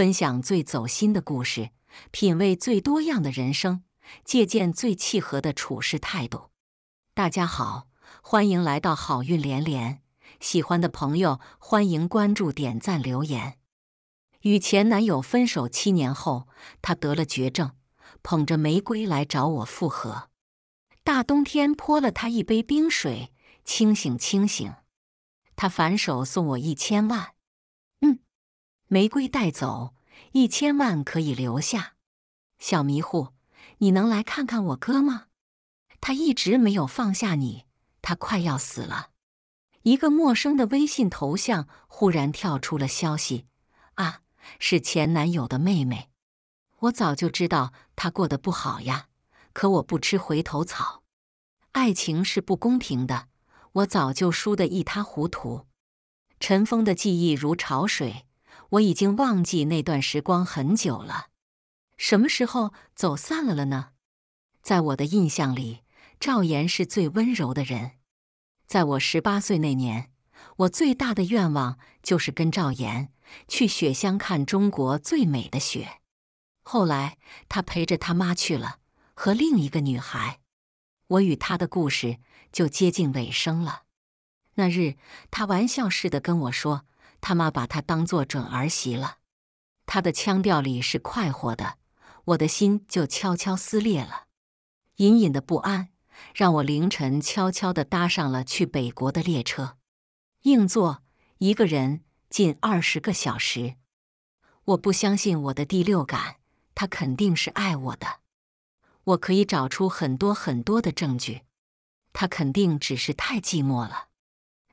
分享最走心的故事，品味最多样的人生，借鉴最契合的处事态度。大家好，欢迎来到好运连连。喜欢的朋友，欢迎关注、点赞、留言。与前男友分手七年后，他得了绝症，捧着玫瑰来找我复合。大冬天泼了他一杯冰水，清醒清醒。他反手送我一千万。嗯，玫瑰带走。一千万可以留下，小迷糊，你能来看看我哥吗？他一直没有放下你，他快要死了。一个陌生的微信头像忽然跳出了消息，啊，是前男友的妹妹。我早就知道他过得不好呀，可我不吃回头草。爱情是不公平的，我早就输得一塌糊涂。尘封的记忆如潮水。我已经忘记那段时光很久了，什么时候走散了了呢？在我的印象里，赵岩是最温柔的人。在我十八岁那年，我最大的愿望就是跟赵岩去雪乡看中国最美的雪。后来他陪着他妈去了，和另一个女孩。我与他的故事就接近尾声了。那日，他玩笑似的跟我说。他妈把他当做准儿媳了，他的腔调里是快活的，我的心就悄悄撕裂了。隐隐的不安让我凌晨悄悄的搭上了去北国的列车，硬座，一个人，近二十个小时。我不相信我的第六感，他肯定是爱我的。我可以找出很多很多的证据，他肯定只是太寂寞了。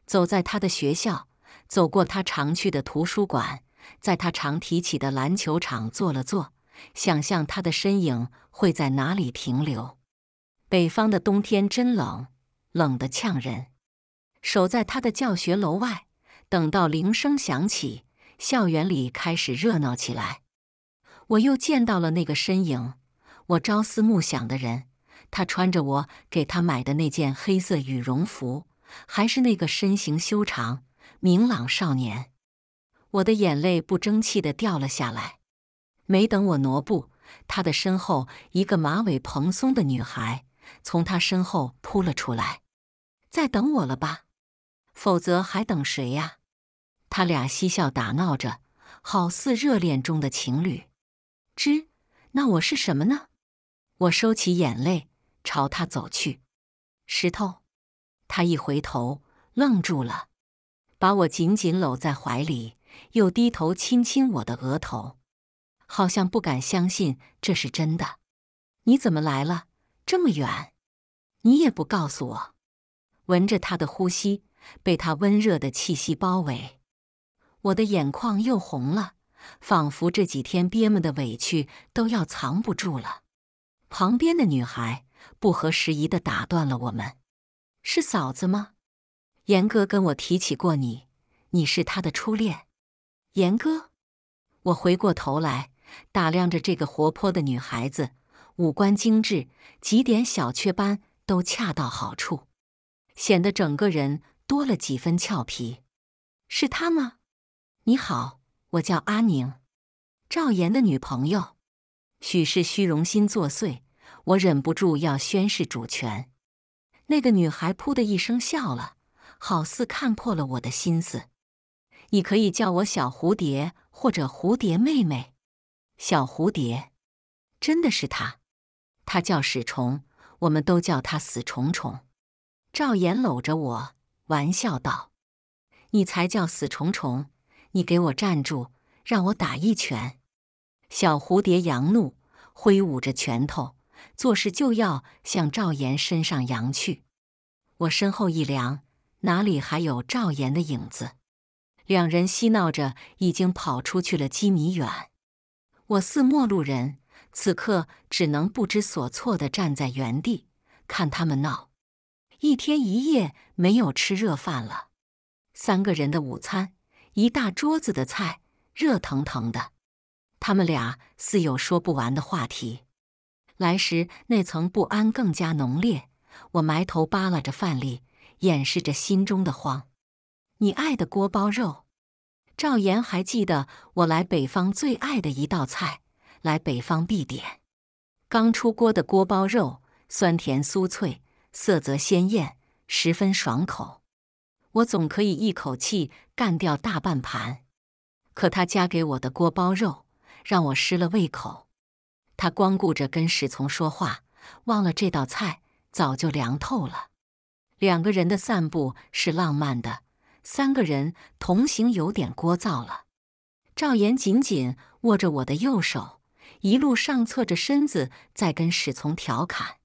走在他的学校。走过他常去的图书馆，在他常提起的篮球场坐了坐，想象他的身影会在哪里停留。北方的冬天真冷，冷得呛人。守在他的教学楼外，等到铃声响起，校园里开始热闹起来。我又见到了那个身影，我朝思暮想的人。他穿着我给他买的那件黑色羽绒服，还是那个身形修长。明朗少年，我的眼泪不争气的掉了下来。没等我挪步，他的身后一个马尾蓬松的女孩从他身后扑了出来。在等我了吧？否则还等谁呀？他俩嬉笑打闹着，好似热恋中的情侣。之，那我是什么呢？我收起眼泪，朝他走去。石头，他一回头，愣住了。把我紧紧搂在怀里，又低头亲亲我的额头，好像不敢相信这是真的。你怎么来了这么远？你也不告诉我。闻着他的呼吸，被他温热的气息包围，我的眼眶又红了，仿佛这几天憋闷的委屈都要藏不住了。旁边的女孩不合时宜的打断了我们：“是嫂子吗？”严哥跟我提起过你，你是他的初恋。严哥，我回过头来打量着这个活泼的女孩子，五官精致，几点小雀斑都恰到好处，显得整个人多了几分俏皮。是他吗？你好，我叫阿宁，赵岩的女朋友。许是虚荣心作祟，我忍不住要宣示主权。那个女孩噗的一声笑了。好似看破了我的心思，你可以叫我小蝴蝶或者蝴蝶妹妹，小蝴蝶，真的是他，他叫史虫，我们都叫他死虫虫。赵岩搂着我玩笑道：“你才叫死虫虫，你给我站住，让我打一拳！”小蝴蝶扬怒，挥舞着拳头，做事就要向赵岩身上扬去。我身后一凉。哪里还有赵岩的影子？两人嬉闹着，已经跑出去了几米远。我似陌路人，此刻只能不知所措的站在原地看他们闹。一天一夜没有吃热饭了，三个人的午餐，一大桌子的菜，热腾腾的。他们俩似有说不完的话题。来时那层不安更加浓烈，我埋头扒拉着饭粒。掩饰着心中的慌。你爱的锅包肉，赵岩还记得我来北方最爱的一道菜，来北方必点。刚出锅的锅包肉，酸甜酥脆，色泽鲜艳，十分爽口。我总可以一口气干掉大半盘。可他夹给我的锅包肉，让我失了胃口。他光顾着跟史从说话，忘了这道菜早就凉透了。两个人的散步是浪漫的，三个人同行有点聒噪了。赵岩紧紧握着我的右手，一路上侧着身子在跟史从调侃。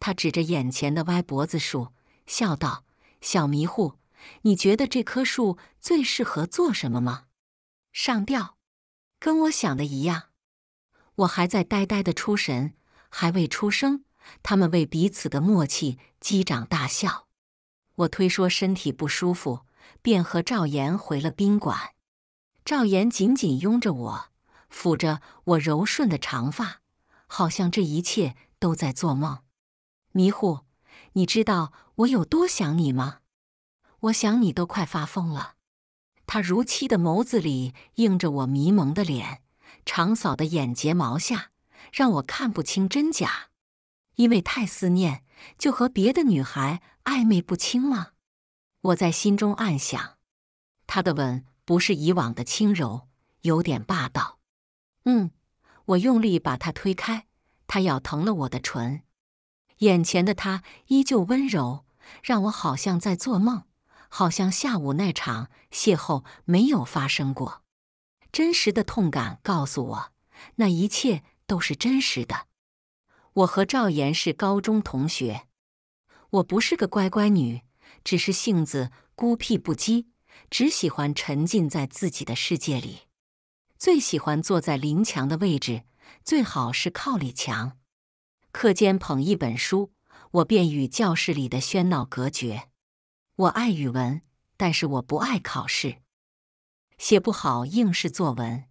他指着眼前的歪脖子树，笑道：“小迷糊，你觉得这棵树最适合做什么吗？上吊。”跟我想的一样。我还在呆呆的出神，还未出声。他们为彼此的默契击掌大笑。我推说身体不舒服，便和赵岩回了宾馆。赵岩紧紧拥着我，抚着我柔顺的长发，好像这一切都在做梦。迷糊，你知道我有多想你吗？我想你都快发疯了。他如漆的眸子里映着我迷蒙的脸，长扫的眼睫毛下，让我看不清真假。因为太思念，就和别的女孩暧昧不清吗？我在心中暗想。他的吻不是以往的轻柔，有点霸道。嗯，我用力把他推开，他咬疼了我的唇。眼前的他依旧温柔，让我好像在做梦，好像下午那场邂逅没有发生过。真实的痛感告诉我，那一切都是真实的。我和赵岩是高中同学，我不是个乖乖女，只是性子孤僻不羁，只喜欢沉浸在自己的世界里。最喜欢坐在临墙的位置，最好是靠里墙。课间捧一本书，我便与教室里的喧闹隔绝。我爱语文，但是我不爱考试，写不好应试作文。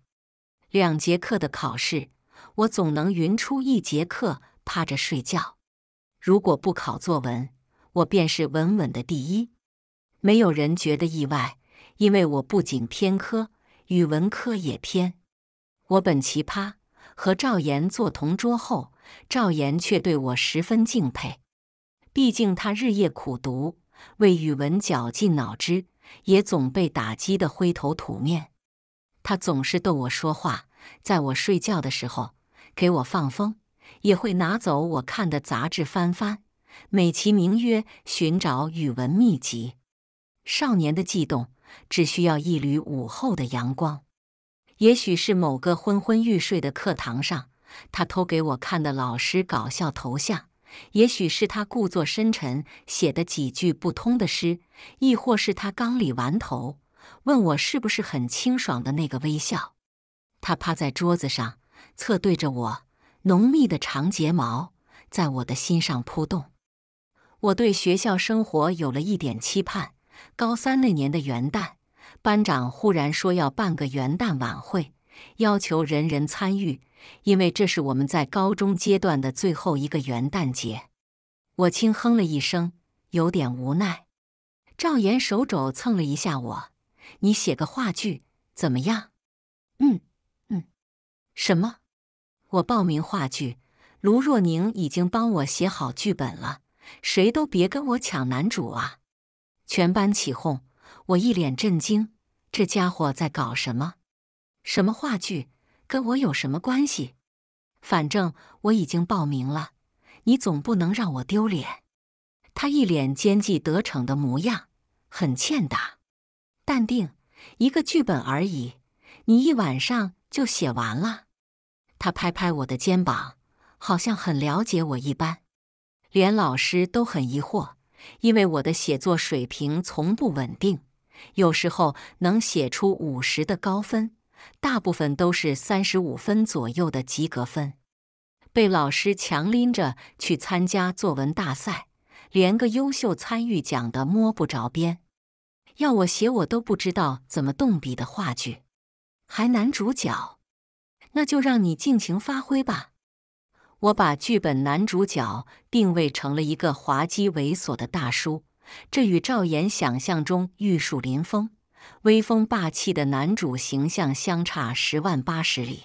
两节课的考试，我总能匀出一节课。趴着睡觉，如果不考作文，我便是稳稳的第一。没有人觉得意外，因为我不仅偏科，语文科也偏。我本奇葩，和赵岩做同桌后，赵岩却对我十分敬佩。毕竟他日夜苦读，为语文绞尽脑汁，也总被打击的灰头土面。他总是逗我说话，在我睡觉的时候给我放风。也会拿走我看的杂志翻翻，美其名曰寻找语文秘籍。少年的悸动只需要一缕午后的阳光，也许是某个昏昏欲睡的课堂上，他偷给我看的老师搞笑头像；也许是他故作深沉写的几句不通的诗；亦或是他刚理完头，问我是不是很清爽的那个微笑。他趴在桌子上，侧对着我。浓密的长睫毛在我的心上扑动，我对学校生活有了一点期盼。高三那年的元旦，班长忽然说要办个元旦晚会，要求人人参与，因为这是我们在高中阶段的最后一个元旦节。我轻哼了一声，有点无奈。赵岩手肘蹭了一下我：“你写个话剧怎么样？”“嗯嗯。”“什么？”我报名话剧，卢若宁已经帮我写好剧本了，谁都别跟我抢男主啊！全班起哄，我一脸震惊，这家伙在搞什么？什么话剧？跟我有什么关系？反正我已经报名了，你总不能让我丢脸。他一脸奸计得逞的模样，很欠打。淡定，一个剧本而已，你一晚上就写完了。他拍拍我的肩膀，好像很了解我一般。连老师都很疑惑，因为我的写作水平从不稳定，有时候能写出五十的高分，大部分都是三十五分左右的及格分。被老师强拎着去参加作文大赛，连个优秀参与奖的摸不着边。要我写我都不知道怎么动笔的话剧，还男主角。那就让你尽情发挥吧。我把剧本男主角定位成了一个滑稽猥琐的大叔，这与赵岩想象中玉树临风、威风霸气的男主形象相差十万八千里。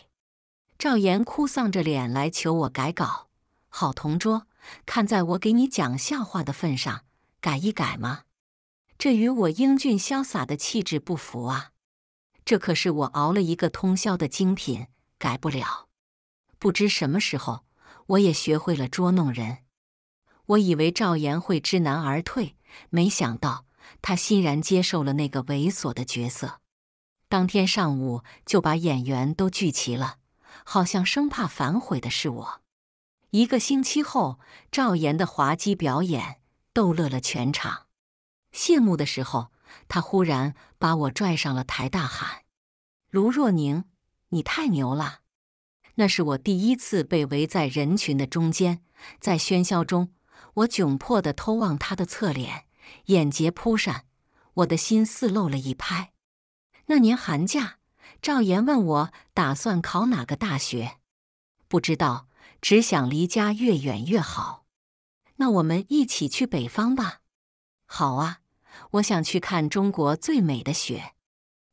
赵岩哭丧着脸来求我改稿，好同桌，看在我给你讲笑话的份上，改一改吗？这与我英俊潇洒的气质不符啊！这可是我熬了一个通宵的精品。改不了，不知什么时候我也学会了捉弄人。我以为赵岩会知难而退，没想到他欣然接受了那个猥琐的角色。当天上午就把演员都聚齐了，好像生怕反悔的是我。一个星期后，赵岩的滑稽表演逗乐了全场。谢幕的时候，他忽然把我拽上了台，大喊：“卢若宁！”你太牛了！那是我第一次被围在人群的中间，在喧嚣中，我窘迫的偷望他的侧脸，眼睫扑闪，我的心似漏了一拍。那年寒假，赵岩问我打算考哪个大学，不知道，只想离家越远越好。那我们一起去北方吧。好啊，我想去看中国最美的雪。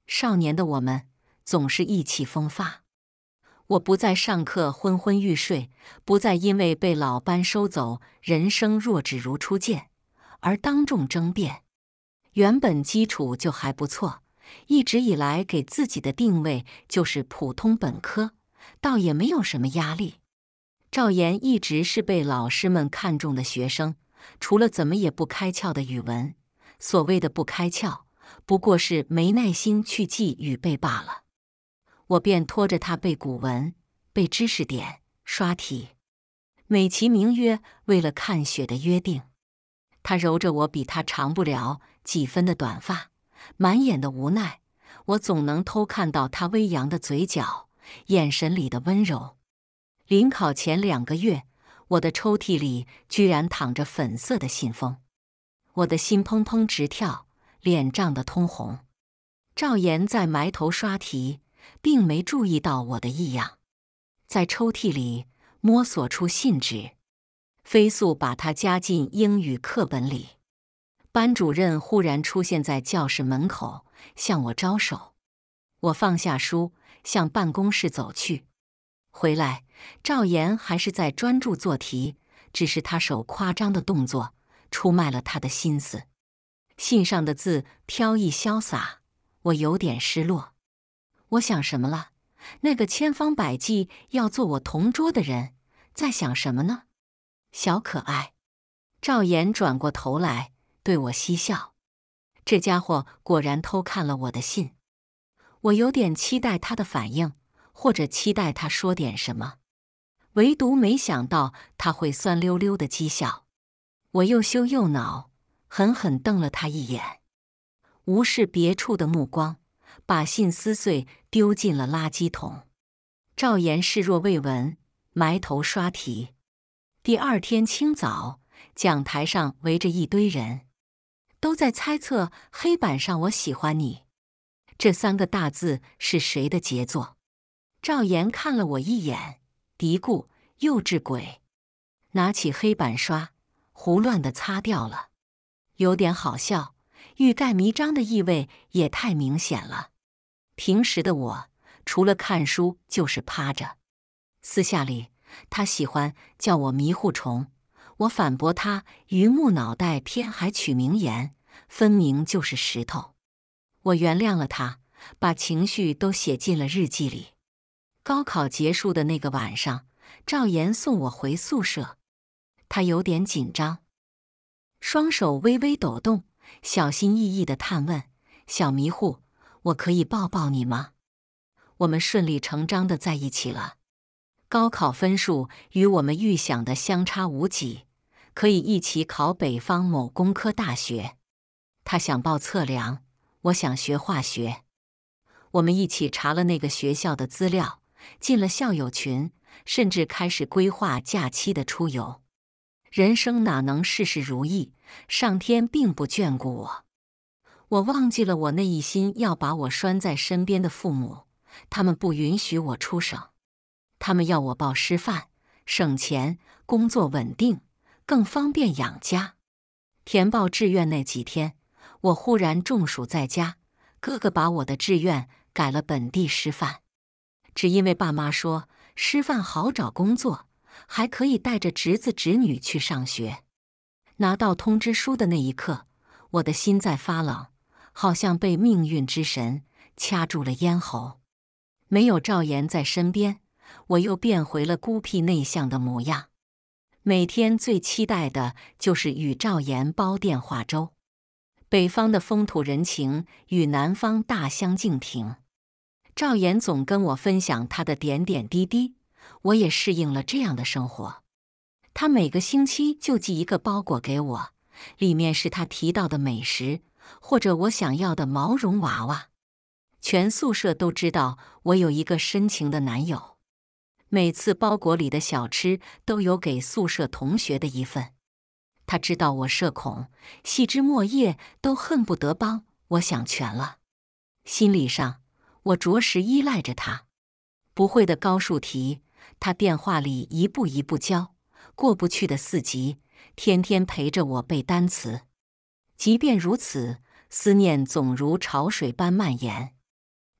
少年的我们。总是意气风发，我不再上课昏昏欲睡，不再因为被老班收走“人生若只如初见”而当众争辩。原本基础就还不错，一直以来给自己的定位就是普通本科，倒也没有什么压力。赵岩一直是被老师们看中的学生，除了怎么也不开窍的语文，所谓的不开窍，不过是没耐心去记与背罢了。我便拖着他背古文、背知识点、刷题，美其名曰为了看雪的约定。他揉着我比他长不了几分的短发，满眼的无奈。我总能偷看到他微扬的嘴角，眼神里的温柔。临考前两个月，我的抽屉里居然躺着粉色的信封，我的心砰砰直跳，脸涨得通红。赵岩在埋头刷题。并没注意到我的异样，在抽屉里摸索出信纸，飞速把它夹进英语课本里。班主任忽然出现在教室门口，向我招手。我放下书，向办公室走去。回来，赵岩还是在专注做题，只是他手夸张的动作出卖了他的心思。信上的字飘逸潇洒，我有点失落。我想什么了？那个千方百计要做我同桌的人，在想什么呢？小可爱，赵岩转过头来对我嬉笑，这家伙果然偷看了我的信。我有点期待他的反应，或者期待他说点什么，唯独没想到他会酸溜溜的讥笑。我又羞又恼，狠狠瞪了他一眼，无视别处的目光。把信撕碎，丢进了垃圾桶。赵岩视若未闻，埋头刷题。第二天清早，讲台上围着一堆人，都在猜测黑板上“我喜欢你”这三个大字是谁的杰作。赵岩看了我一眼，嘀咕：“幼稚鬼！”拿起黑板刷，胡乱的擦掉了。有点好笑，欲盖弥彰的意味也太明显了。平时的我，除了看书就是趴着。私下里，他喜欢叫我“迷糊虫”，我反驳他：“榆木脑袋，偏还取名言，分明就是石头。”我原谅了他，把情绪都写进了日记里。高考结束的那个晚上，赵岩送我回宿舍，他有点紧张，双手微微抖动，小心翼翼地探问：“小迷糊。”我可以抱抱你吗？我们顺理成章的在一起了。高考分数与我们预想的相差无几，可以一起考北方某工科大学。他想报测量，我想学化学。我们一起查了那个学校的资料，进了校友群，甚至开始规划假期的出游。人生哪能事事如意？上天并不眷顾我。我忘记了我那一心要把我拴在身边的父母，他们不允许我出省，他们要我报师范，省钱，工作稳定，更方便养家。填报志愿那几天，我忽然中暑在家，哥哥把我的志愿改了本地师范，只因为爸妈说师范好找工作，还可以带着侄子侄女去上学。拿到通知书的那一刻，我的心在发冷。好像被命运之神掐住了咽喉，没有赵岩在身边，我又变回了孤僻内向的模样。每天最期待的就是与赵岩煲电话粥。北方的风土人情与南方大相径庭，赵岩总跟我分享他的点点滴滴，我也适应了这样的生活。他每个星期就寄一个包裹给我，里面是他提到的美食。或者我想要的毛绒娃娃，全宿舍都知道我有一个深情的男友。每次包裹里的小吃都有给宿舍同学的一份。他知道我社恐，细枝末叶都恨不得帮我想全了。心理上，我着实依赖着他。不会的高数题，他电话里一步一步教；过不去的四级，天天陪着我背单词。即便如此，思念总如潮水般蔓延。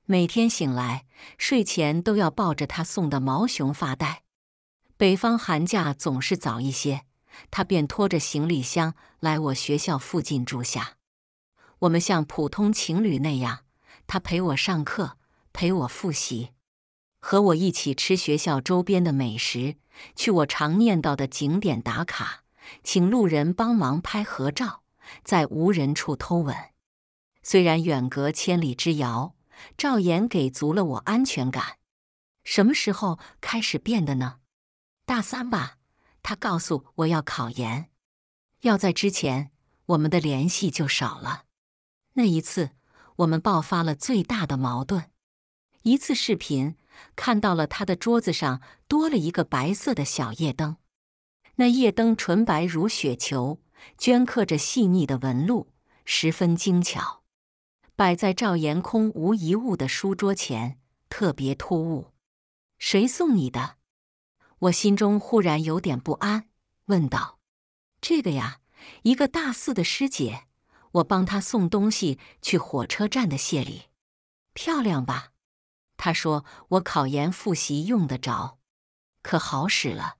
每天醒来、睡前都要抱着他送的毛熊发呆。北方寒假总是早一些，他便拖着行李箱来我学校附近住下。我们像普通情侣那样，他陪我上课，陪我复习，和我一起吃学校周边的美食，去我常念叨的景点打卡，请路人帮忙拍合照。在无人处偷吻，虽然远隔千里之遥，赵岩给足了我安全感。什么时候开始变的呢？大三吧，他告诉我要考研，要在之前，我们的联系就少了。那一次，我们爆发了最大的矛盾。一次视频看到了他的桌子上多了一个白色的小夜灯，那夜灯纯白如雪球。镌刻着细腻的纹路，十分精巧，摆在赵岩空无一物的书桌前，特别突兀。谁送你的？我心中忽然有点不安，问道：“这个呀，一个大四的师姐，我帮她送东西去火车站的谢礼，漂亮吧？”她说：“我考研复习用得着，可好使了。”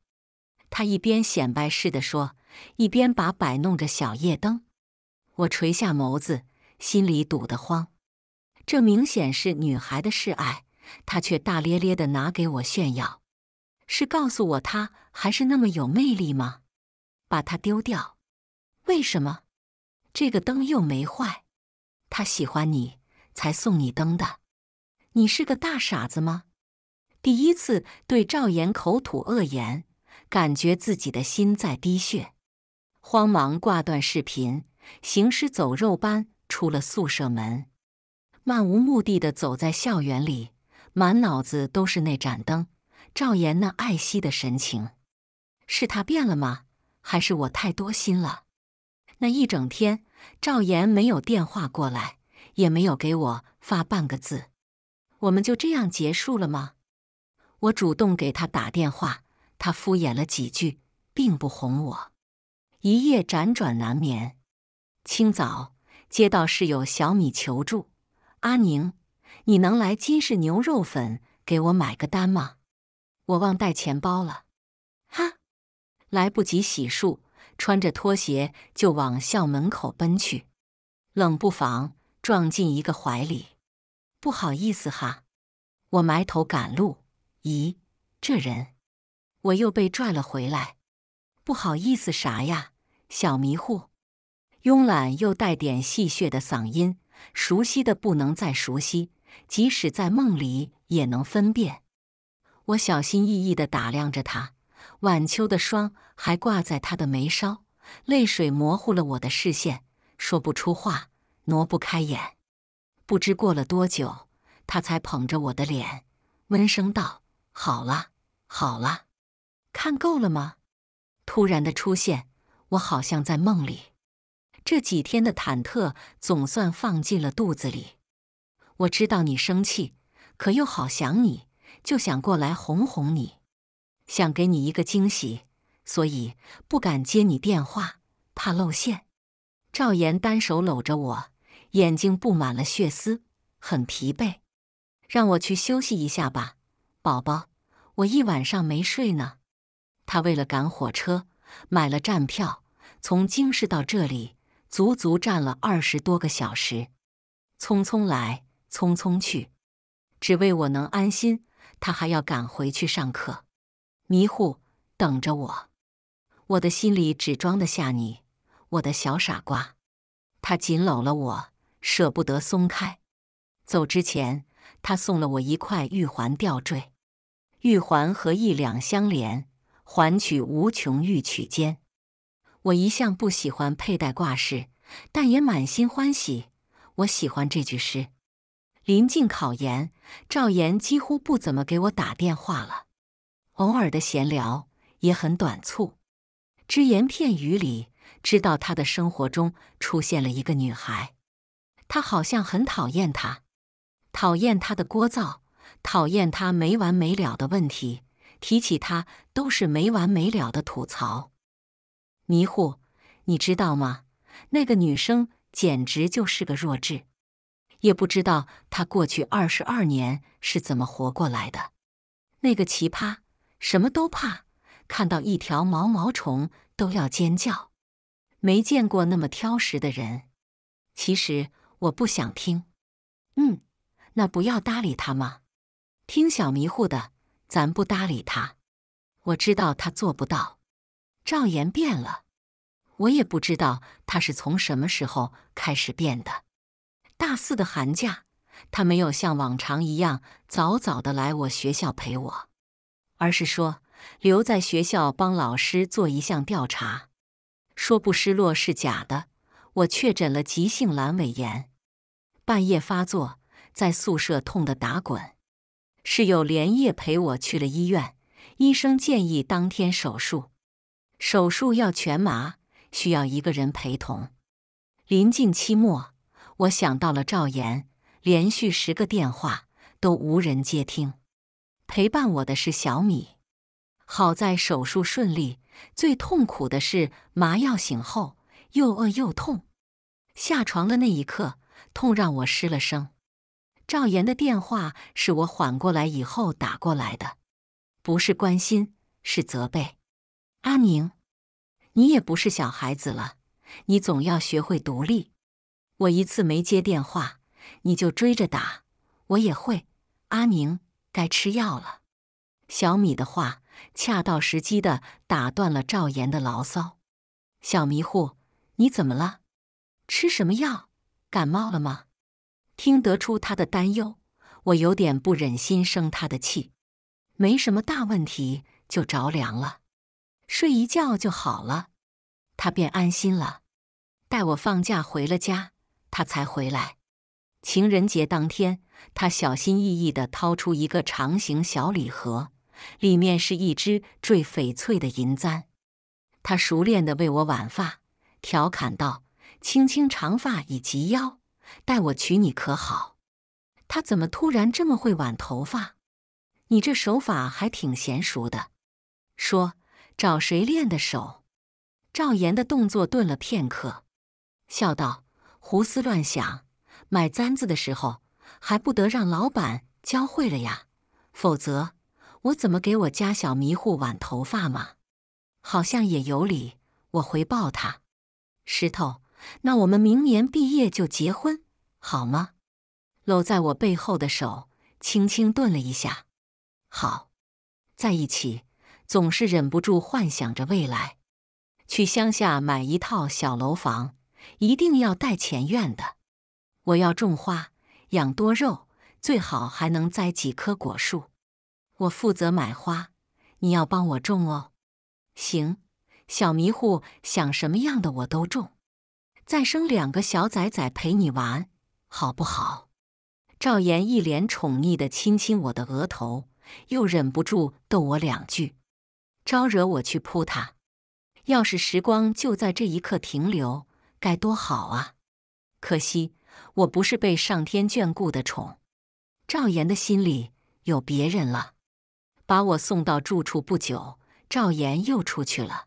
她一边显摆似的说。一边把摆弄着小夜灯，我垂下眸子，心里堵得慌。这明显是女孩的示爱，她却大咧咧的拿给我炫耀，是告诉我她还是那么有魅力吗？把它丢掉？为什么？这个灯又没坏。她喜欢你才送你灯的。你是个大傻子吗？第一次对赵岩口吐恶言，感觉自己的心在滴血。慌忙挂断视频，行尸走肉般出了宿舍门，漫无目的的走在校园里，满脑子都是那盏灯，赵岩那爱惜的神情。是他变了吗？还是我太多心了？那一整天，赵岩没有电话过来，也没有给我发半个字。我们就这样结束了吗？我主动给他打电话，他敷衍了几句，并不哄我。一夜辗转难眠，清早接到室友小米求助：“阿宁，你能来金氏牛肉粉给我买个单吗？我忘带钱包了。”哈，来不及洗漱，穿着拖鞋就往校门口奔去，冷不防撞进一个怀里，不好意思哈。我埋头赶路，咦，这人，我又被拽了回来，不好意思啥呀？小迷糊，慵懒又带点戏谑的嗓音，熟悉的不能再熟悉，即使在梦里也能分辨。我小心翼翼地打量着他，晚秋的霜还挂在他的眉梢，泪水模糊了我的视线，说不出话，挪不开眼。不知过了多久，他才捧着我的脸，温声道：“好了，好了，看够了吗？”突然的出现。我好像在梦里，这几天的忐忑总算放进了肚子里。我知道你生气，可又好想你，就想过来哄哄你，想给你一个惊喜，所以不敢接你电话，怕露馅。赵岩单手搂着我，眼睛布满了血丝，很疲惫。让我去休息一下吧，宝宝，我一晚上没睡呢。他为了赶火车，买了站票。从京市到这里，足足站了二十多个小时，匆匆来，匆匆去，只为我能安心。他还要赶回去上课，迷糊等着我。我的心里只装得下你，我的小傻瓜。他紧搂了我，舍不得松开。走之前，他送了我一块玉环吊坠。玉环和一两相连，环取无穷，玉取间。我一向不喜欢佩戴挂饰，但也满心欢喜。我喜欢这句诗。临近考研，赵岩几乎不怎么给我打电话了，偶尔的闲聊也很短促，只言片语里知道他的生活中出现了一个女孩，他好像很讨厌她，讨厌她的聒噪，讨厌他没完没了的问题，提起他都是没完没了的吐槽。迷糊，你知道吗？那个女生简直就是个弱智，也不知道她过去二十二年是怎么活过来的。那个奇葩什么都怕，看到一条毛毛虫都要尖叫，没见过那么挑食的人。其实我不想听。嗯，那不要搭理他嘛。听小迷糊的，咱不搭理他。我知道他做不到。赵岩变了，我也不知道他是从什么时候开始变的。大四的寒假，他没有像往常一样早早的来我学校陪我，而是说留在学校帮老师做一项调查。说不失落是假的，我确诊了急性阑尾炎，半夜发作，在宿舍痛得打滚，室友连夜陪我去了医院，医生建议当天手术。手术要全麻，需要一个人陪同。临近期末，我想到了赵岩，连续十个电话都无人接听。陪伴我的是小米。好在手术顺利，最痛苦的是麻药醒后又饿又痛。下床的那一刻，痛让我失了声。赵岩的电话是我缓过来以后打过来的，不是关心，是责备。阿宁，你也不是小孩子了，你总要学会独立。我一次没接电话，你就追着打。我也会。阿宁，该吃药了。小米的话恰到时机的打断了赵岩的牢骚。小迷糊，你怎么了？吃什么药？感冒了吗？听得出他的担忧，我有点不忍心生他的气。没什么大问题，就着凉了。睡一觉就好了，他便安心了。待我放假回了家，他才回来。情人节当天，他小心翼翼的掏出一个长形小礼盒，里面是一只坠翡翠的银簪。他熟练的为我挽发，调侃道：“青青长发已及腰，待我娶你可好？”他怎么突然这么会挽头发？你这手法还挺娴熟的，说。找谁练的手？赵岩的动作顿了片刻，笑道：“胡思乱想。买簪子的时候还不得让老板教会了呀？否则我怎么给我家小迷糊挽头发嘛？好像也有理。”我回报他：“石头，那我们明年毕业就结婚好吗？”搂在我背后的手轻轻顿了一下：“好，在一起。”总是忍不住幻想着未来，去乡下买一套小楼房，一定要带前院的。我要种花、养多肉，最好还能栽几棵果树。我负责买花，你要帮我种哦。行，小迷糊想什么样的我都种。再生两个小崽崽陪你玩，好不好？赵岩一脸宠溺的亲亲我的额头，又忍不住逗我两句。招惹我去扑他，要是时光就在这一刻停留，该多好啊！可惜我不是被上天眷顾的宠。赵岩的心里有别人了，把我送到住处不久，赵岩又出去了，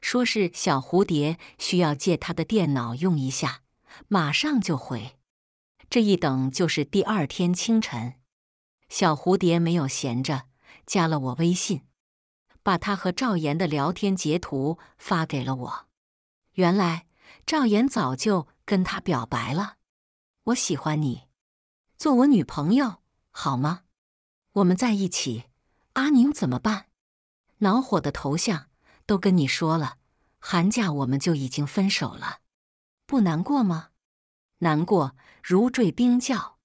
说是小蝴蝶需要借他的电脑用一下，马上就回。这一等就是第二天清晨，小蝴蝶没有闲着，加了我微信。把他和赵岩的聊天截图发给了我。原来赵岩早就跟他表白了：“我喜欢你，做我女朋友好吗？我们在一起，阿宁怎么办？”恼火的头像，都跟你说了，寒假我们就已经分手了，不难过吗？难过，如坠冰窖。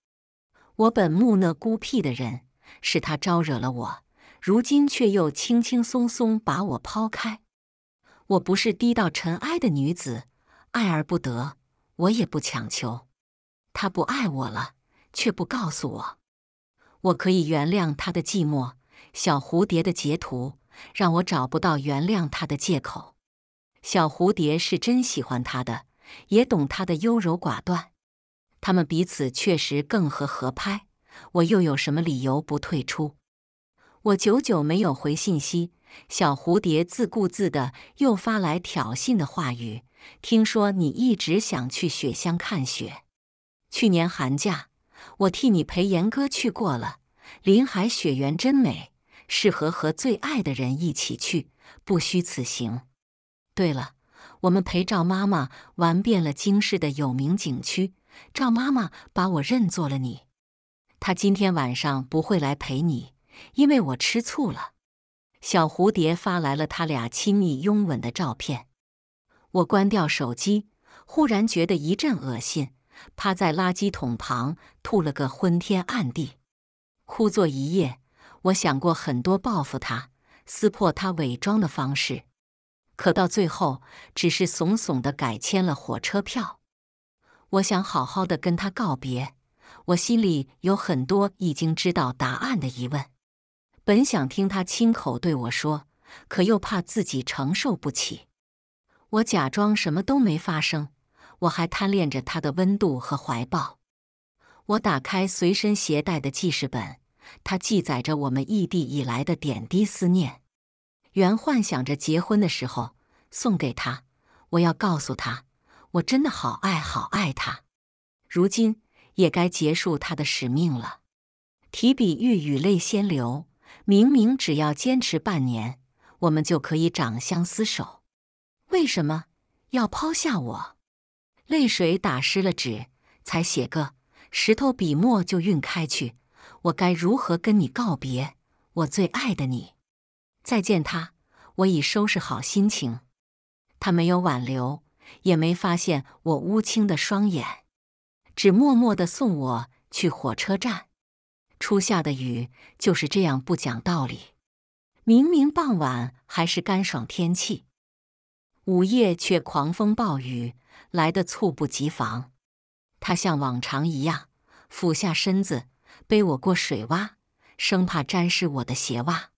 我本木讷孤僻的人，是他招惹了我。如今却又轻轻松松把我抛开，我不是低到尘埃的女子，爱而不得，我也不强求。他不爱我了，却不告诉我。我可以原谅他的寂寞。小蝴蝶的截图让我找不到原谅他的借口。小蝴蝶是真喜欢他的，也懂他的优柔寡断。他们彼此确实更合合拍，我又有什么理由不退出？我久久没有回信息，小蝴蝶自顾自的又发来挑衅的话语。听说你一直想去雪乡看雪，去年寒假我替你陪严哥去过了，林海雪原真美，适合和最爱的人一起去，不虚此行。对了，我们陪赵妈妈玩遍了京市的有名景区，赵妈妈把我认作了你，她今天晚上不会来陪你。因为我吃醋了，小蝴蝶发来了他俩亲密拥吻的照片。我关掉手机，忽然觉得一阵恶心，趴在垃圾桶旁吐了个昏天暗地，哭坐一夜。我想过很多报复他、撕破他伪装的方式，可到最后只是怂怂的改签了火车票。我想好好的跟他告别，我心里有很多已经知道答案的疑问。本想听他亲口对我说，可又怕自己承受不起。我假装什么都没发生，我还贪恋着他的温度和怀抱。我打开随身携带的记事本，它记载着我们异地以来的点滴思念。原幻想着结婚的时候送给他，我要告诉他，我真的好爱好爱他。如今也该结束他的使命了，提笔欲语泪先流。明明只要坚持半年，我们就可以长相厮守。为什么要抛下我？泪水打湿了纸，才写个石头，笔墨就晕开去。我该如何跟你告别，我最爱的你？再见他，我已收拾好心情。他没有挽留，也没发现我乌青的双眼，只默默的送我去火车站。初夏的雨就是这样不讲道理，明明傍晚还是干爽天气，午夜却狂风暴雨，来的猝不及防。他像往常一样俯下身子，背我过水洼，生怕沾湿我的鞋袜。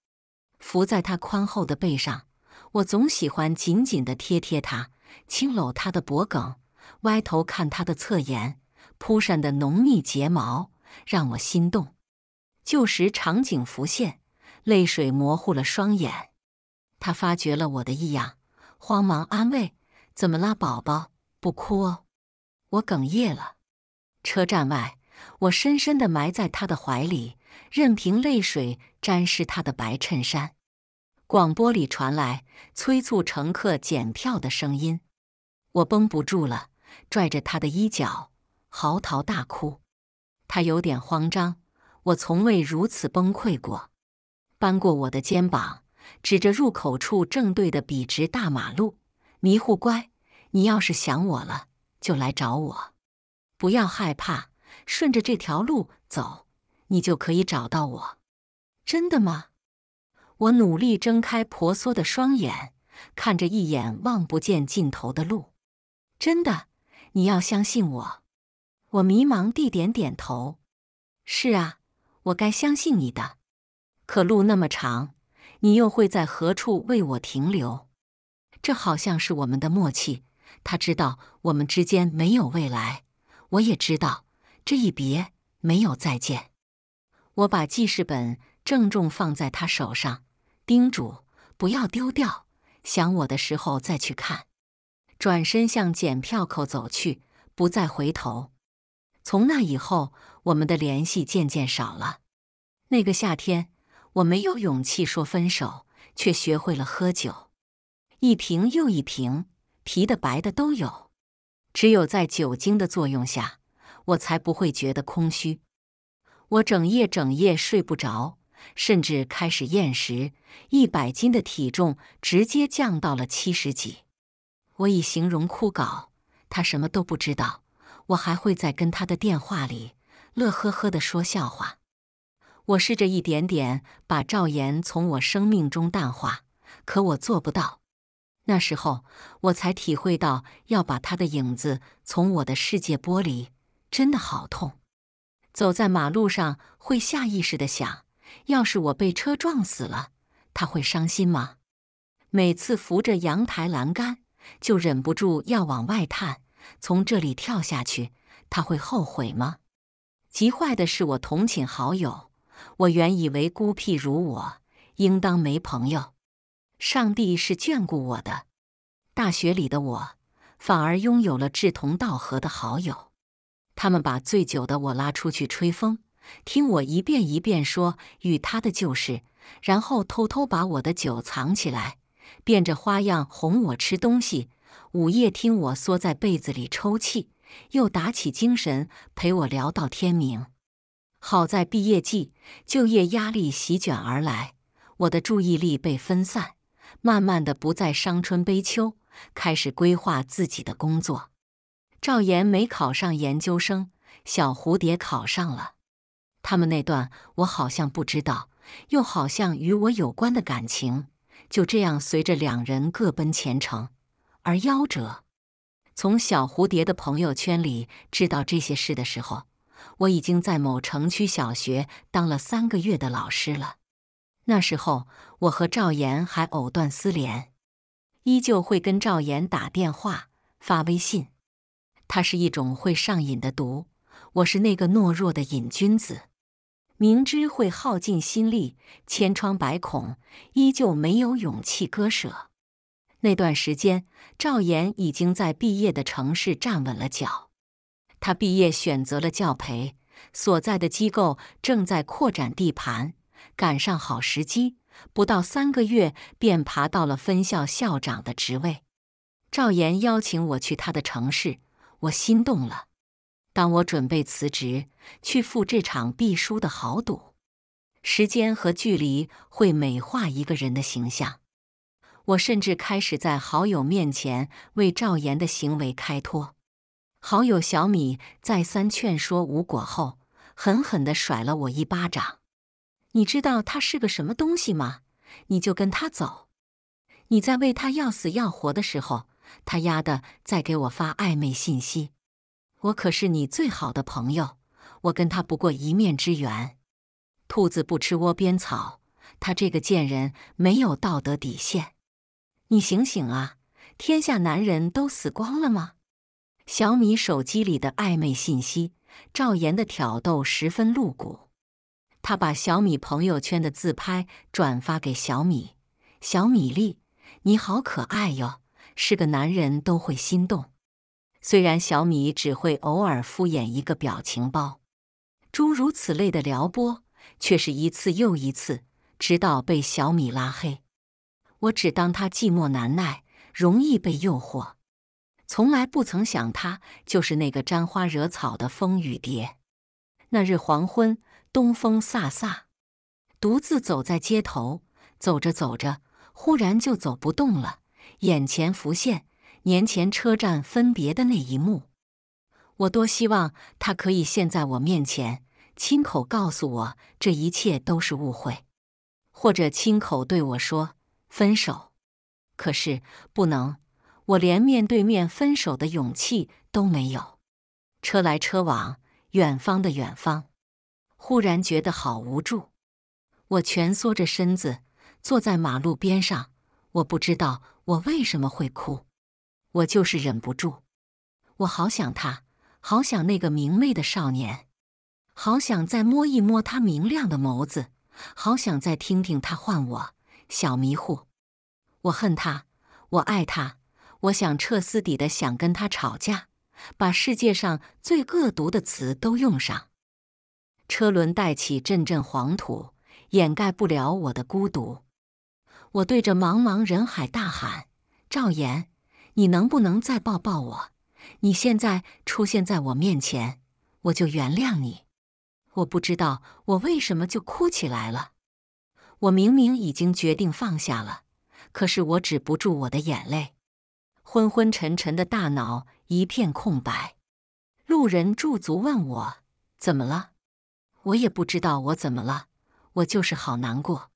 伏在他宽厚的背上，我总喜欢紧紧的贴贴他，轻搂他的脖颈，歪头看他的侧颜，铺扇的浓密睫毛让我心动。旧时场景浮现，泪水模糊了双眼。他发觉了我的异样，慌忙安慰：“怎么啦，宝宝？不哭哦。”我哽咽了。车站外，我深深的埋在他的怀里，任凭泪水沾湿他的白衬衫。广播里传来催促乘客检票的声音，我绷不住了，拽着他的衣角，嚎啕大哭。他有点慌张。我从未如此崩溃过。扳过我的肩膀，指着入口处正对的笔直大马路：“迷糊乖，你要是想我了，就来找我。不要害怕，顺着这条路走，你就可以找到我。”真的吗？我努力睁开婆娑的双眼，看着一眼望不见尽头的路。真的，你要相信我。我迷茫地点点头。是啊。我该相信你的，可路那么长，你又会在何处为我停留？这好像是我们的默契。他知道我们之间没有未来，我也知道这一别没有再见。我把记事本郑重放在他手上，叮嘱不要丢掉，想我的时候再去看。转身向检票口走去，不再回头。从那以后。我们的联系渐渐少了。那个夏天，我没有勇气说分手，却学会了喝酒，一瓶又一瓶，啤的、白的都有。只有在酒精的作用下，我才不会觉得空虚。我整夜整夜睡不着，甚至开始厌食，一百斤的体重直接降到了七十几。我已形容枯槁，他什么都不知道。我还会在跟他的电话里。乐呵呵地说笑话。我试着一点点把赵岩从我生命中淡化，可我做不到。那时候我才体会到，要把他的影子从我的世界剥离，真的好痛。走在马路上，会下意识的想：要是我被车撞死了，他会伤心吗？每次扶着阳台栏杆，就忍不住要往外探，从这里跳下去，他会后悔吗？急坏的是，我同寝好友。我原以为孤僻如我，应当没朋友。上帝是眷顾我的。大学里的我，反而拥有了志同道合的好友。他们把醉酒的我拉出去吹风，听我一遍一遍说与他的旧事，然后偷偷把我的酒藏起来，变着花样哄我吃东西。午夜听我缩在被子里抽泣。又打起精神陪我聊到天明。好在毕业季，就业压力席卷而来，我的注意力被分散，慢慢的不再伤春悲秋，开始规划自己的工作。赵岩没考上研究生，小蝴蝶考上了。他们那段我好像不知道，又好像与我有关的感情，就这样随着两人各奔前程而夭折。从小蝴蝶的朋友圈里知道这些事的时候，我已经在某城区小学当了三个月的老师了。那时候，我和赵岩还藕断丝连，依旧会跟赵岩打电话、发微信。它是一种会上瘾的毒，我是那个懦弱的瘾君子，明知会耗尽心力、千疮百孔，依旧没有勇气割舍。那段时间，赵岩已经在毕业的城市站稳了脚。他毕业选择了教培，所在的机构正在扩展地盘，赶上好时机，不到三个月便爬到了分校校长的职位。赵岩邀请我去他的城市，我心动了。当我准备辞职去赴这场必输的豪赌，时间和距离会美化一个人的形象。我甚至开始在好友面前为赵岩的行为开脱。好友小米再三劝说无果后，狠狠地甩了我一巴掌。你知道他是个什么东西吗？你就跟他走！你在为他要死要活的时候，他丫的在给我发暧昧信息。我可是你最好的朋友，我跟他不过一面之缘。兔子不吃窝边草，他这个贱人没有道德底线。你醒醒啊！天下男人都死光了吗？小米手机里的暧昧信息，赵岩的挑逗十分露骨。他把小米朋友圈的自拍转发给小米，小米粒，你好可爱哟，是个男人都会心动。虽然小米只会偶尔敷衍一个表情包，诸如此类的撩拨，却是一次又一次，直到被小米拉黑。我只当他寂寞难耐，容易被诱惑，从来不曾想他就是那个沾花惹草的风雨蝶。那日黄昏，东风飒飒，独自走在街头，走着走着，忽然就走不动了。眼前浮现年前车站分别的那一幕。我多希望他可以现在我面前，亲口告诉我这一切都是误会，或者亲口对我说。分手，可是不能，我连面对面分手的勇气都没有。车来车往，远方的远方，忽然觉得好无助。我蜷缩着身子坐在马路边上，我不知道我为什么会哭，我就是忍不住。我好想他，好想那个明媚的少年，好想再摸一摸他明亮的眸子，好想再听听他唤我。小迷糊，我恨他，我爱他，我想彻私底的想跟他吵架，把世界上最恶毒的词都用上。车轮带起阵阵黄土，掩盖不了我的孤独。我对着茫茫人海大喊：“赵岩，你能不能再抱抱我？你现在出现在我面前，我就原谅你。”我不知道我为什么就哭起来了。我明明已经决定放下了，可是我止不住我的眼泪。昏昏沉沉的大脑一片空白。路人驻足问我怎么了，我也不知道我怎么了，我就是好难过。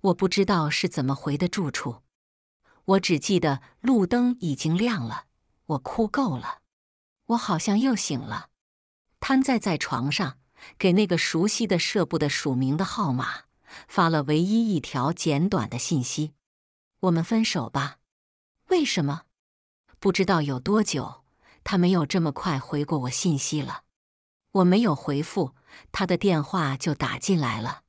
我不知道是怎么回的住处，我只记得路灯已经亮了。我哭够了，我好像又醒了，瘫在在床上，给那个熟悉的舍不得署名的号码。发了唯一一条简短的信息：“我们分手吧。”为什么？不知道有多久，他没有这么快回过我信息了。我没有回复，他的电话就打进来了。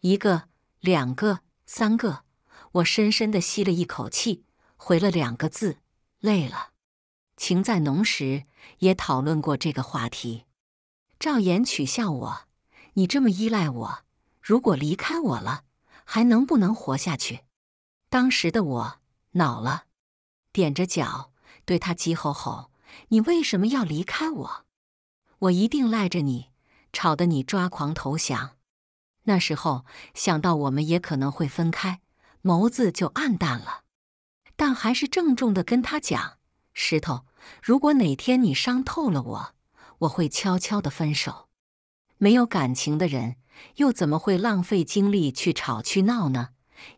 一个，两个，三个。我深深的吸了一口气，回了两个字：“累了。”情在浓时也讨论过这个话题。赵岩取笑我：“你这么依赖我。”如果离开我了，还能不能活下去？当时的我恼了，踮着脚对他急吼吼：“你为什么要离开我？我一定赖着你，吵得你抓狂投降。”那时候想到我们也可能会分开，眸子就暗淡了，但还是郑重地跟他讲：“石头，如果哪天你伤透了我，我会悄悄的分手。没有感情的人。”又怎么会浪费精力去吵去闹呢？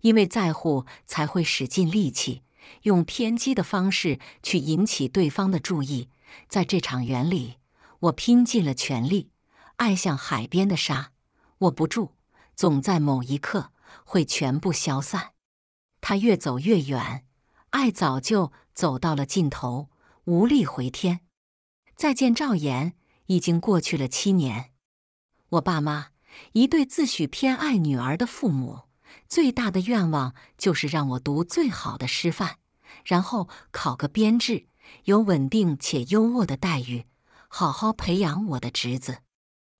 因为在乎，才会使尽力气，用偏激的方式去引起对方的注意。在这场缘里，我拼尽了全力。爱像海边的沙，握不住，总在某一刻会全部消散。他越走越远，爱早就走到了尽头，无力回天。再见，赵岩，已经过去了七年。我爸妈。一对自诩偏爱女儿的父母，最大的愿望就是让我读最好的师范，然后考个编制，有稳定且优渥的待遇，好好培养我的侄子。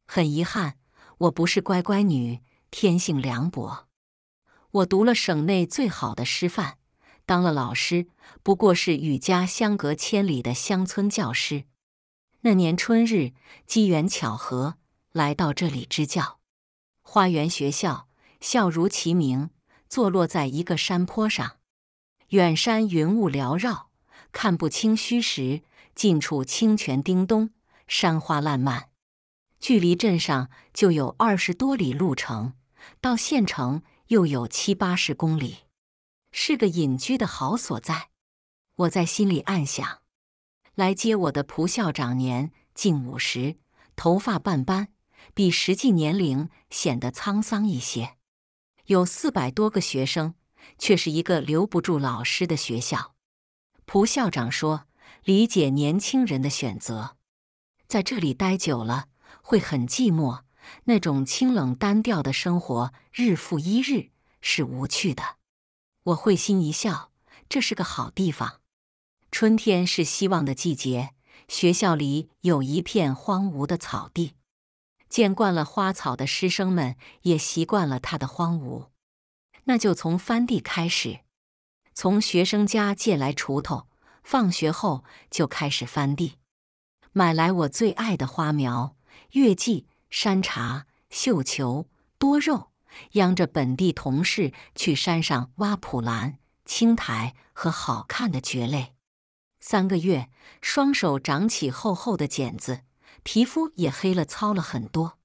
很遗憾，我不是乖乖女，天性凉薄。我读了省内最好的师范，当了老师，不过是与家相隔千里的乡村教师。那年春日，机缘巧合来到这里支教。花园学校，校如其名，坐落在一个山坡上，远山云雾缭绕，看不清虚实；近处清泉叮咚，山花烂漫。距离镇上就有二十多里路程，到县城又有七八十公里，是个隐居的好所在。我在心里暗想。来接我的蒲校长，年近五十，头发半斑。比实际年龄显得沧桑一些，有四百多个学生，却是一个留不住老师的学校。蒲校长说：“理解年轻人的选择，在这里待久了会很寂寞，那种清冷单调的生活日复一日是无趣的。”我会心一笑，这是个好地方。春天是希望的季节，学校里有一片荒芜的草地。见惯了花草的师生们也习惯了他的荒芜，那就从翻地开始，从学生家借来锄头，放学后就开始翻地，买来我最爱的花苗——月季、山茶、绣球、多肉，央着本地同事去山上挖蒲兰、青苔和好看的蕨类。三个月，双手长起厚厚的茧子。皮肤也黑了，糙了很多，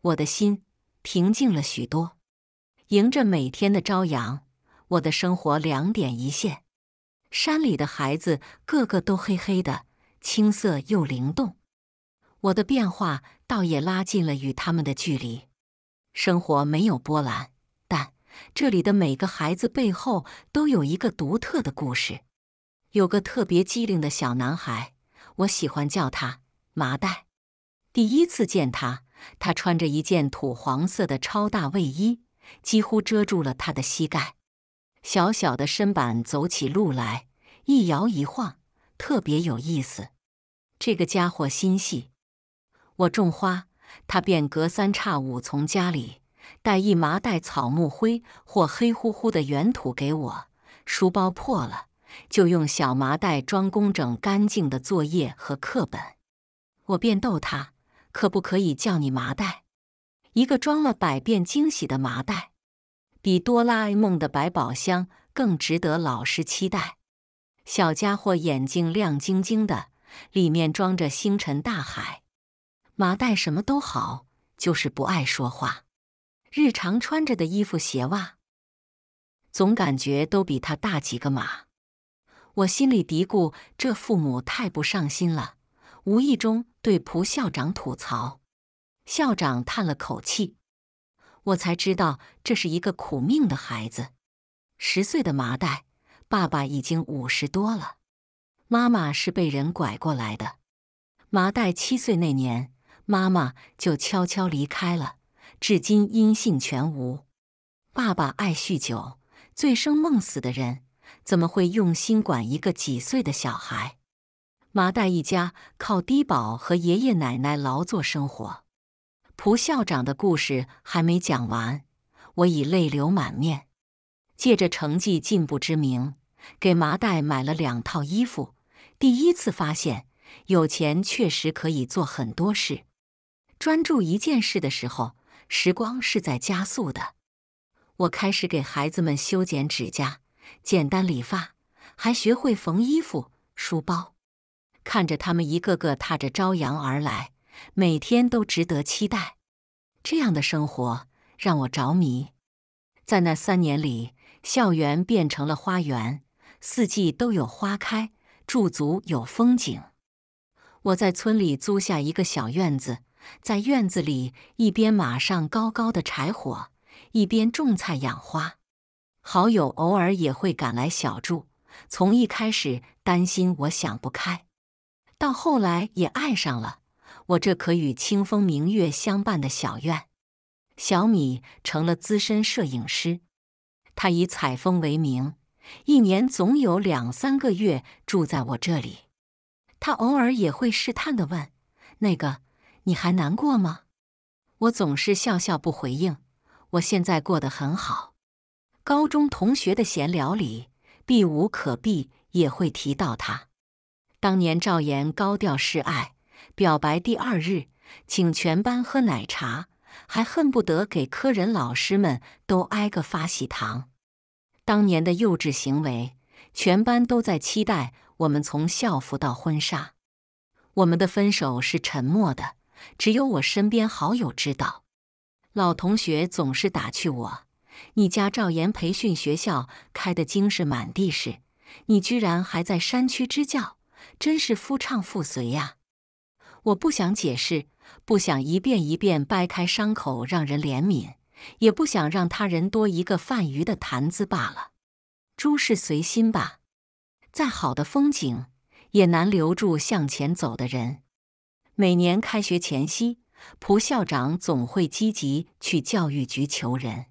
我的心平静了许多。迎着每天的朝阳，我的生活两点一线。山里的孩子个个都黑黑的，青涩又灵动。我的变化倒也拉近了与他们的距离。生活没有波澜，但这里的每个孩子背后都有一个独特的故事。有个特别机灵的小男孩，我喜欢叫他麻袋。第一次见他，他穿着一件土黄色的超大卫衣，几乎遮住了他的膝盖。小小的身板走起路来一摇一晃，特别有意思。这个家伙心细，我种花，他便隔三差五从家里带一麻袋草木灰或黑乎乎的原土给我。书包破了，就用小麻袋装工整干净的作业和课本。我便逗他。可不可以叫你麻袋？一个装了百变惊喜的麻袋，比哆啦 A 梦的百宝箱更值得老师期待。小家伙眼睛亮晶晶的，里面装着星辰大海。麻袋什么都好，就是不爱说话。日常穿着的衣服鞋袜，总感觉都比他大几个码。我心里嘀咕：这父母太不上心了。无意中对蒲校长吐槽，校长叹了口气，我才知道这是一个苦命的孩子。十岁的麻袋，爸爸已经五十多了，妈妈是被人拐过来的。麻袋七岁那年，妈妈就悄悄离开了，至今音信全无。爸爸爱酗酒，醉生梦死的人，怎么会用心管一个几岁的小孩？麻袋一家靠低保和爷爷奶奶劳作生活。蒲校长的故事还没讲完，我已泪流满面。借着成绩进步之名，给麻袋买了两套衣服。第一次发现有钱确实可以做很多事。专注一件事的时候，时光是在加速的。我开始给孩子们修剪指甲、简单理发，还学会缝衣服、书包。看着他们一个个踏着朝阳而来，每天都值得期待。这样的生活让我着迷。在那三年里，校园变成了花园，四季都有花开，驻足有风景。我在村里租下一个小院子，在院子里一边码上高高的柴火，一边种菜养花。好友偶尔也会赶来小住。从一开始担心我想不开。到后来也爱上了我这可与清风明月相伴的小院。小米成了资深摄影师，他以采风为名，一年总有两三个月住在我这里。他偶尔也会试探的问：“那个，你还难过吗？”我总是笑笑不回应。我现在过得很好。高中同学的闲聊里，避无可避也会提到他。当年赵岩高调示爱表白，第二日请全班喝奶茶，还恨不得给科任老师们都挨个发喜糖。当年的幼稚行为，全班都在期待我们从校服到婚纱。我们的分手是沉默的，只有我身边好友知道。老同学总是打趣我：“你家赵岩培训学校开的金是满地是，你居然还在山区支教。”真是夫唱妇随呀！我不想解释，不想一遍一遍掰开伤口让人怜悯，也不想让他人多一个泛鱼的谈资罢了。诸事随心吧。再好的风景也难留住向前走的人。每年开学前夕，蒲校长总会积极去教育局求人。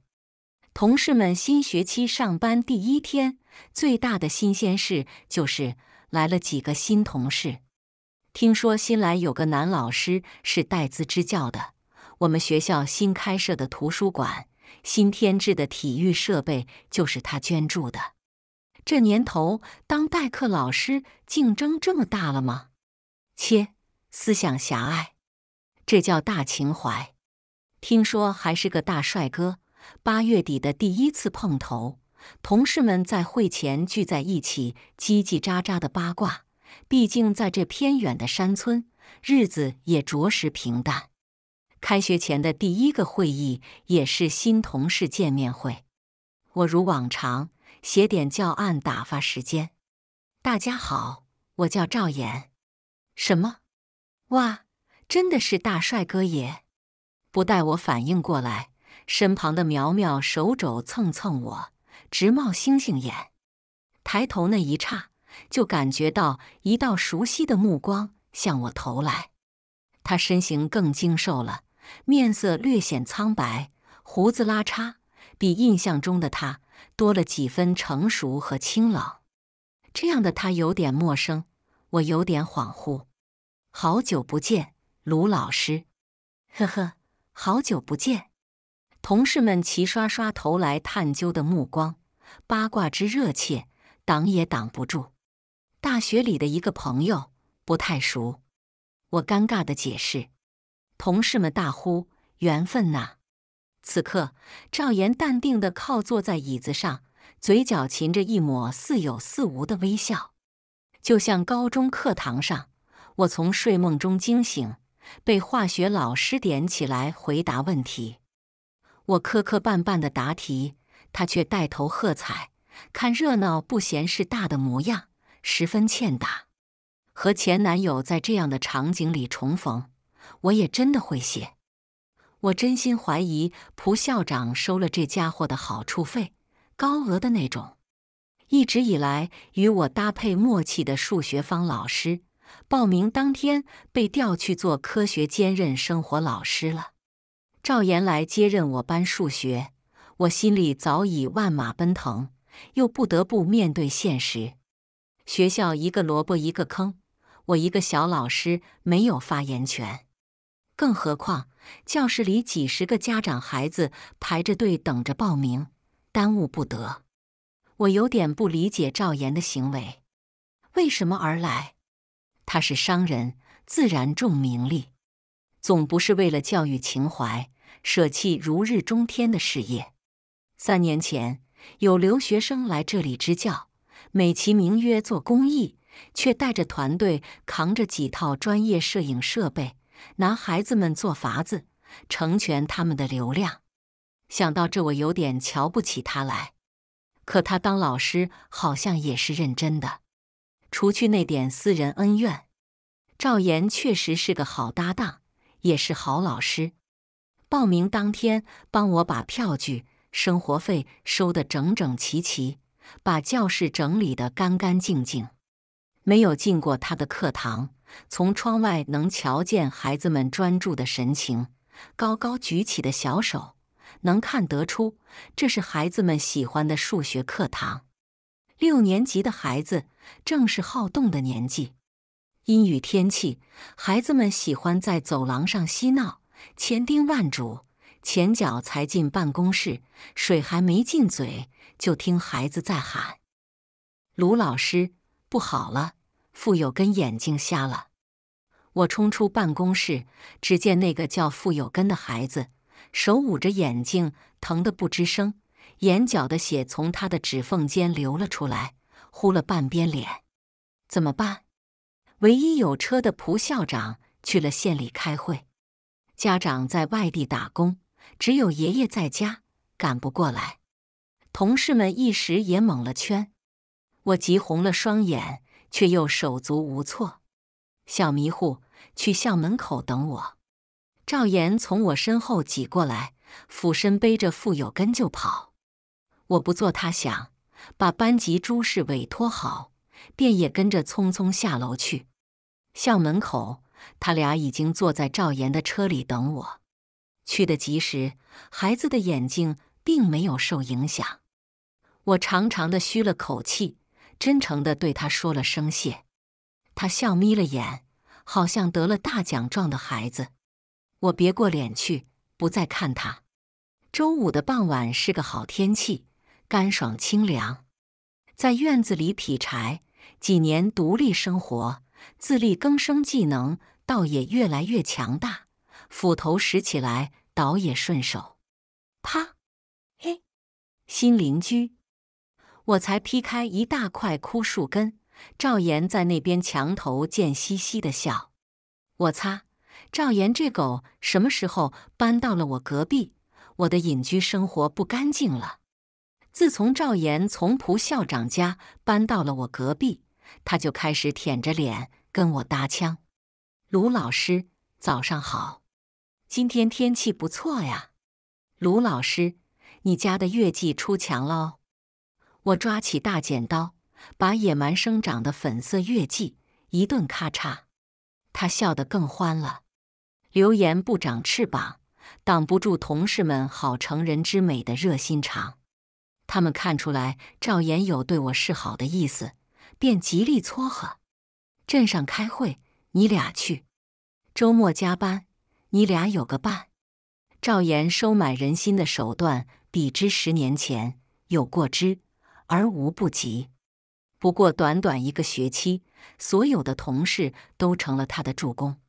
同事们新学期上班第一天，最大的新鲜事就是。来了几个新同事，听说新来有个男老师是带资支教的。我们学校新开设的图书馆、新添置的体育设备就是他捐助的。这年头当代课老师竞争这么大了吗？切，思想狭隘，这叫大情怀。听说还是个大帅哥。八月底的第一次碰头。同事们在会前聚在一起叽叽喳喳的八卦。毕竟在这偏远的山村，日子也着实平淡。开学前的第一个会议也是新同事见面会。我如往常写点教案打发时间。大家好，我叫赵岩。什么？哇，真的是大帅哥耶！不待我反应过来，身旁的苗苗手肘蹭蹭我。直冒星星眼，抬头那一刹，就感觉到一道熟悉的目光向我投来。他身形更精瘦了，面色略显苍白，胡子拉碴，比印象中的他多了几分成熟和清冷。这样的他有点陌生，我有点恍惚。好久不见，卢老师。呵呵，好久不见。同事们齐刷刷投来探究的目光，八卦之热切挡也挡不住。大学里的一个朋友不太熟，我尴尬的解释。同事们大呼缘分呐。此刻，赵岩淡定的靠坐在椅子上，嘴角噙着一抹似有似无的微笑，就像高中课堂上，我从睡梦中惊醒，被化学老师点起来回答问题。我磕磕绊绊的答题，他却带头喝彩，看热闹不嫌事大的模样，十分欠打。和前男友在这样的场景里重逢，我也真的会谢。我真心怀疑蒲校长收了这家伙的好处费，高额的那种。一直以来与我搭配默契的数学方老师，报名当天被调去做科学兼任生活老师了。赵岩来接任我班数学，我心里早已万马奔腾，又不得不面对现实。学校一个萝卜一个坑，我一个小老师没有发言权，更何况教室里几十个家长孩子排着队等着报名，耽误不得。我有点不理解赵岩的行为，为什么而来？他是商人，自然重名利，总不是为了教育情怀。舍弃如日中天的事业。三年前，有留学生来这里支教，美其名曰做公益，却带着团队扛着几套专业摄影设备，拿孩子们做法子，成全他们的流量。想到这，我有点瞧不起他来。可他当老师好像也是认真的，除去那点私人恩怨，赵岩确实是个好搭档，也是好老师。报名当天，帮我把票据、生活费收得整整齐齐，把教室整理得干干净净。没有进过他的课堂，从窗外能瞧见孩子们专注的神情，高高举起的小手，能看得出这是孩子们喜欢的数学课堂。六年级的孩子正是好动的年纪，阴雨天气，孩子们喜欢在走廊上嬉闹。千叮万嘱，前脚才进办公室，水还没进嘴，就听孩子在喊：“卢老师，不好了，傅有根眼睛瞎了！”我冲出办公室，只见那个叫傅有根的孩子手捂着眼睛，疼得不吱声，眼角的血从他的指缝间流了出来，糊了半边脸。怎么办？唯一有车的蒲校长去了县里开会。家长在外地打工，只有爷爷在家，赶不过来。同事们一时也懵了圈，我急红了双眼，却又手足无措。小迷糊，去校门口等我。赵岩从我身后挤过来，俯身背着傅有根就跑。我不做他想，把班级诸事委托好，便也跟着匆匆下楼去校门口。他俩已经坐在赵岩的车里等我，去得及时，孩子的眼睛并没有受影响。我长长的吁了口气，真诚的对他说了声谢。他笑眯了眼，好像得了大奖状的孩子。我别过脸去，不再看他。周五的傍晚是个好天气，干爽清凉。在院子里劈柴，几年独立生活，自力更生技能。倒也越来越强大，斧头使起来倒也顺手。啪！嘿，新邻居，我才劈开一大块枯树根。赵岩在那边墙头贱兮兮的笑。我擦，赵岩这狗什么时候搬到了我隔壁？我的隐居生活不干净了。自从赵岩从蒲校长家搬到了我隔壁，他就开始舔着脸跟我搭腔。卢老师，早上好！今天天气不错呀。卢老师，你家的月季出墙了。我抓起大剪刀，把野蛮生长的粉色月季一顿咔嚓。他笑得更欢了。流言不长翅膀，挡不住同事们好成人之美的热心肠。他们看出来赵岩有对我示好的意思，便极力撮合。镇上开会，你俩去。周末加班，你俩有个伴。赵岩收买人心的手段，比之十年前有过之而无不及。不过短短一个学期，所有的同事都成了他的助攻。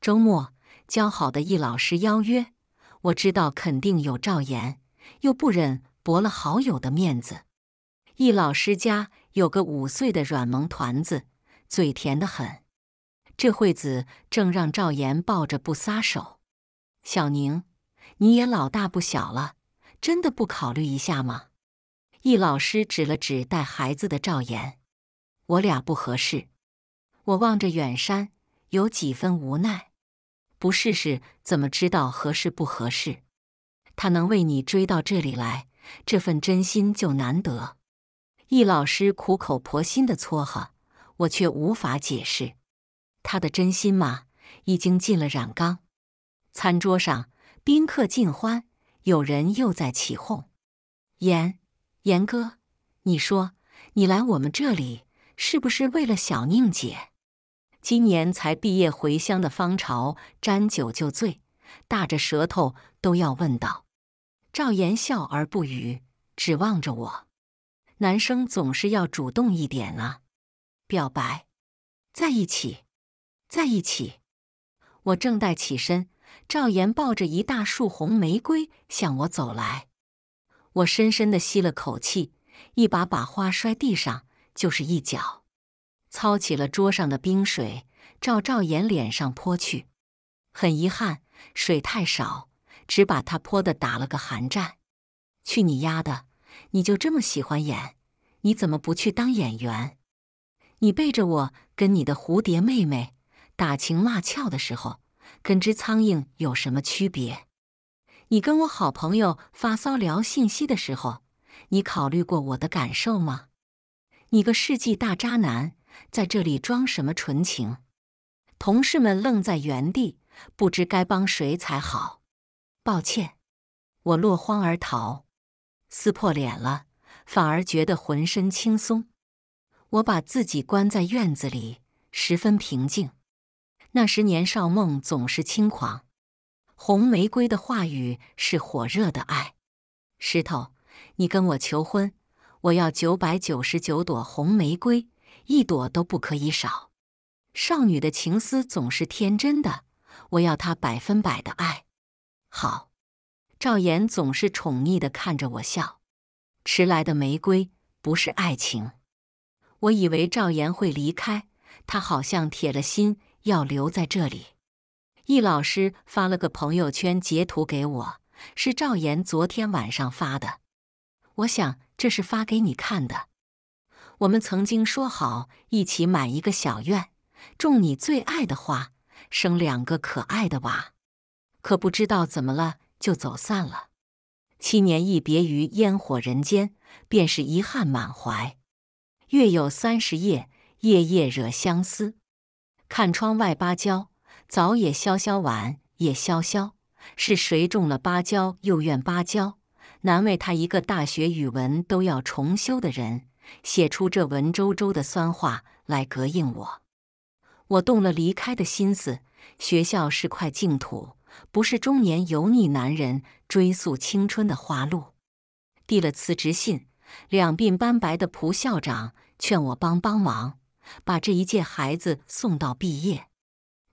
周末，交好的易老师邀约，我知道肯定有赵岩，又不忍驳了好友的面子。易老师家有个五岁的软萌团子，嘴甜得很。这惠子正让赵岩抱着不撒手，小宁，你也老大不小了，真的不考虑一下吗？易老师指了指带孩子的赵岩，我俩不合适。我望着远山，有几分无奈。不试试怎么知道合适不合适？他能为你追到这里来，这份真心就难得。易老师苦口婆心的撮合，我却无法解释。他的真心嘛，已经进了染缸。餐桌上宾客尽欢，有人又在起哄：“严严哥，你说你来我们这里是不是为了小宁姐？”今年才毕业回乡的方潮沾酒就醉，大着舌头都要问道：“赵岩笑而不语，指望着我。男生总是要主动一点啊，表白，在一起。”在一起，我正待起身，赵岩抱着一大束红玫瑰向我走来。我深深的吸了口气，一把把花摔地上，就是一脚，操起了桌上的冰水照赵岩脸上泼去。很遗憾，水太少，只把他泼的打了个寒战。去你丫的！你就这么喜欢演？你怎么不去当演员？你背着我跟你的蝴蝶妹妹。打情骂俏的时候，跟只苍蝇有什么区别？你跟我好朋友发骚聊信息的时候，你考虑过我的感受吗？你个世纪大渣男，在这里装什么纯情？同事们愣在原地，不知该帮谁才好。抱歉，我落荒而逃，撕破脸了，反而觉得浑身轻松。我把自己关在院子里，十分平静。那时年少，梦总是轻狂。红玫瑰的话语是火热的爱。石头，你跟我求婚，我要九百九十九朵红玫瑰，一朵都不可以少。少女的情思总是天真的，我要她百分百的爱。好，赵岩总是宠溺的看着我笑。迟来的玫瑰不是爱情。我以为赵岩会离开，他好像铁了心。要留在这里。易老师发了个朋友圈截图给我，是赵岩昨天晚上发的。我想这是发给你看的。我们曾经说好一起买一个小院，种你最爱的花，生两个可爱的娃。可不知道怎么了，就走散了。七年一别于烟火人间，便是遗憾满怀。月有三十夜，夜夜惹相思。看窗外芭蕉，早也萧萧，晚也萧萧。是谁种了芭蕉，又怨芭蕉？难为他一个大学语文都要重修的人，写出这文绉绉的酸话来膈应我。我动了离开的心思。学校是块净土，不是中年油腻男人追溯青春的花路。递了辞职信，两鬓斑白的蒲校长劝我帮帮忙。把这一届孩子送到毕业，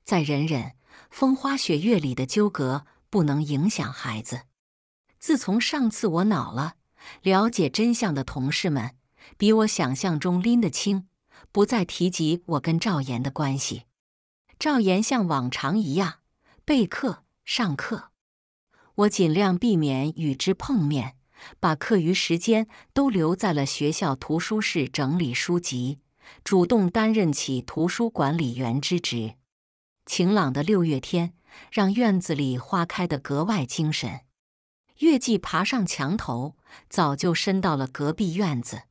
再忍忍，风花雪月里的纠葛不能影响孩子。自从上次我恼了，了解真相的同事们比我想象中拎得清，不再提及我跟赵岩的关系。赵岩像往常一样备课、上课，我尽量避免与之碰面，把课余时间都留在了学校图书室整理书籍。主动担任起图书管理员之职。晴朗的六月天，让院子里花开得格外精神。月季爬上墙头，早就伸到了隔壁院子。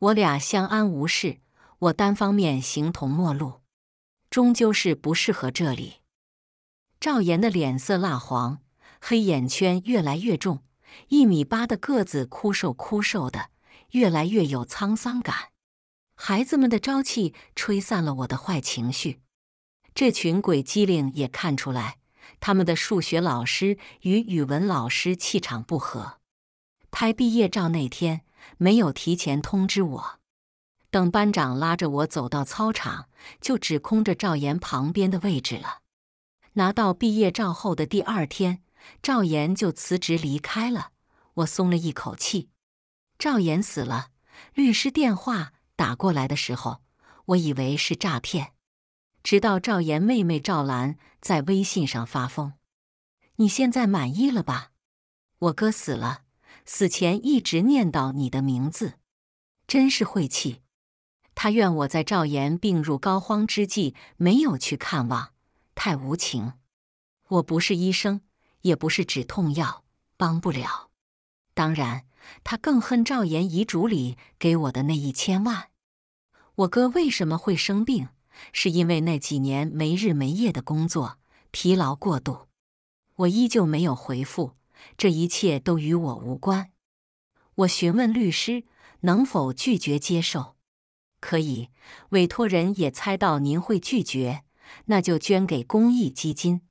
我俩相安无事，我单方面形同陌路，终究是不适合这里。赵岩的脸色蜡黄，黑眼圈越来越重，一米八的个子枯瘦枯瘦的，越来越有沧桑感。孩子们的朝气吹散了我的坏情绪。这群鬼机灵也看出来，他们的数学老师与语文老师气场不合。拍毕业照那天没有提前通知我，等班长拉着我走到操场，就只空着赵岩旁边的位置了。拿到毕业照后的第二天，赵岩就辞职离开了，我松了一口气。赵岩死了，律师电话。打过来的时候，我以为是诈骗，直到赵岩妹妹赵兰在微信上发疯：“你现在满意了吧？我哥死了，死前一直念叨你的名字，真是晦气。他怨我在赵岩病入膏肓之际没有去看望，太无情。我不是医生，也不是止痛药，帮不了。当然。”他更恨赵岩遗嘱里给我的那一千万。我哥为什么会生病？是因为那几年没日没夜的工作，疲劳过度。我依旧没有回复，这一切都与我无关。我询问律师能否拒绝接受，可以。委托人也猜到您会拒绝，那就捐给公益基金。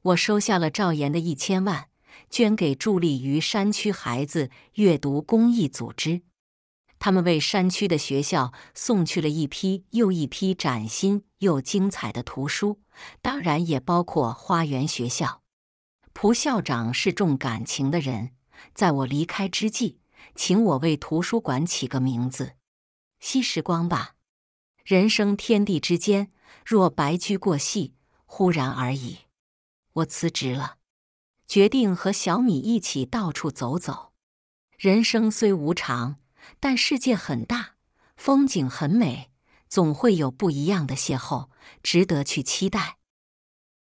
我收下了赵岩的一千万。捐给助力于山区孩子阅读公益组织，他们为山区的学校送去了一批又一批崭新又精彩的图书，当然也包括花园学校。蒲校长是重感情的人，在我离开之际，请我为图书馆起个名字，惜时光吧。人生天地之间，若白驹过隙，忽然而已。我辞职了。决定和小米一起到处走走。人生虽无常，但世界很大，风景很美，总会有不一样的邂逅，值得去期待。